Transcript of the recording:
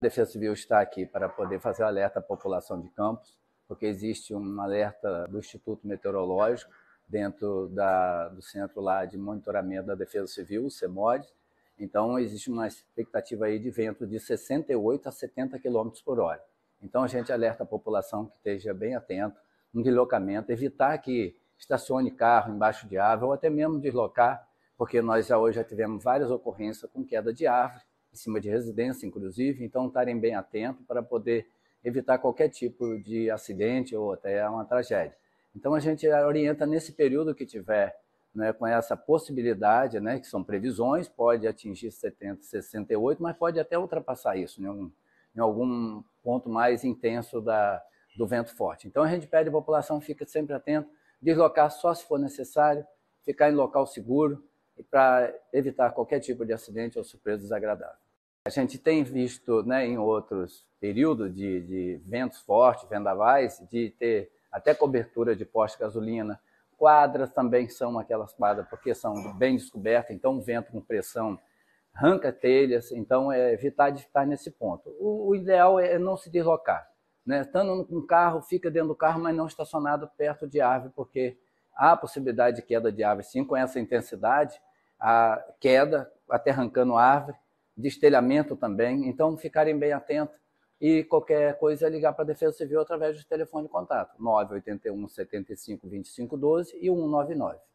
A Defesa Civil está aqui para poder fazer alerta à população de Campos, porque existe um alerta do Instituto Meteorológico dentro da, do centro lá de monitoramento da Defesa Civil, o CEMOD. Então, existe uma expectativa aí de vento de 68 a 70 km por hora. Então, a gente alerta a população que esteja bem atento no deslocamento, evitar que estacione carro embaixo de árvore ou até mesmo deslocar, porque nós já hoje já tivemos várias ocorrências com queda de árvore cima de residência, inclusive, então estarem bem atentos para poder evitar qualquer tipo de acidente ou até uma tragédia. Então a gente orienta nesse período que tiver né, com essa possibilidade, né, que são previsões, pode atingir 70, 68, mas pode até ultrapassar isso né, um, em algum ponto mais intenso da, do vento forte. Então a gente pede à população fica sempre atento, deslocar só se for necessário, ficar em local seguro e para evitar qualquer tipo de acidente ou surpresa desagradável. A gente tem visto né, em outros períodos de, de ventos fortes, vendavais, de ter até cobertura de poste-gasolina. Quadras também são aquelas quadras, porque são bem descobertas, então o vento com pressão arranca telhas, então é evitar de estar nesse ponto. O, o ideal é não se deslocar. Né? Estando com um carro, fica dentro do carro, mas não estacionado perto de árvore, porque há a possibilidade de queda de árvore, sim, com essa intensidade, a queda, até arrancando árvore, destelhamento também. Então, ficarem bem atentos e qualquer coisa é ligar para a Defesa Civil através do telefone de contato 981 75 25 12 e 199.